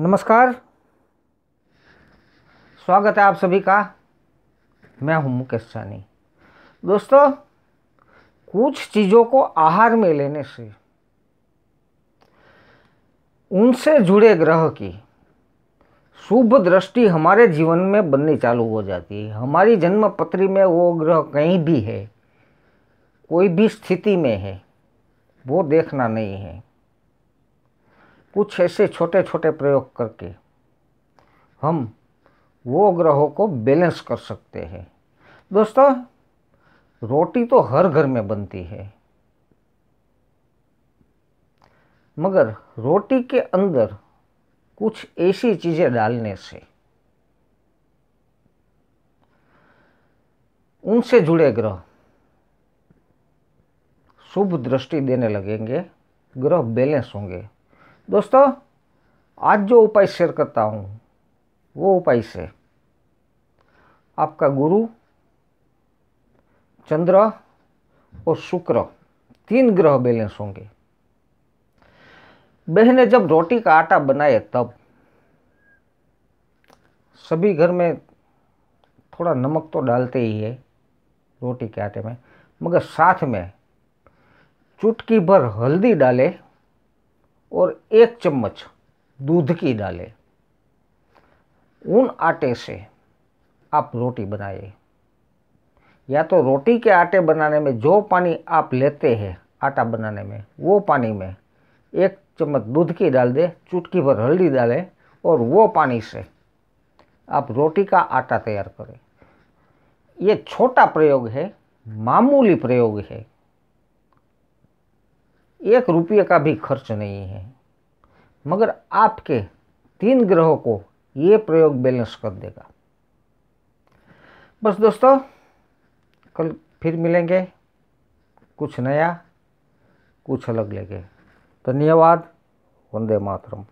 नमस्कार स्वागत है आप सभी का मैं हूं मुकेश सानी दोस्तों कुछ चीज़ों को आहार में लेने से उनसे जुड़े ग्रह की शुभ दृष्टि हमारे जीवन में बननी चालू हो जाती है हमारी जन्म पत्री में वो ग्रह कहीं भी है कोई भी स्थिति में है वो देखना नहीं है कुछ ऐसे छोटे छोटे प्रयोग करके हम वो ग्रहों को बैलेंस कर सकते हैं दोस्तों रोटी तो हर घर में बनती है मगर रोटी के अंदर कुछ ऐसी चीज़ें डालने से उनसे जुड़े ग्रह शुभ दृष्टि देने लगेंगे ग्रह बैलेंस होंगे दोस्तों आज जो उपाय शेयर करता हूँ वो उपाय से आपका गुरु चंद्र और शुक्र तीन ग्रह बैलेंस होंगे बहने जब रोटी का आटा बनाए तब सभी घर में थोड़ा नमक तो डालते ही है रोटी के आटे में मगर साथ में चुटकी भर हल्दी डाले और एक चम्मच दूध की डालें उन आटे से आप रोटी बनाइए या तो रोटी के आटे बनाने में जो पानी आप लेते हैं आटा बनाने में वो पानी में एक चम्मच दूध की डाल दें चुटकी भर हल्दी डालें और वो पानी से आप रोटी का आटा तैयार करें ये छोटा प्रयोग है मामूली प्रयोग है एक रुपये का भी खर्च नहीं है मगर आपके तीन ग्रहों को ये प्रयोग बैलेंस कर देगा बस दोस्तों कल फिर मिलेंगे कुछ नया कुछ अलग लेके धन्यवाद वंदे मातरम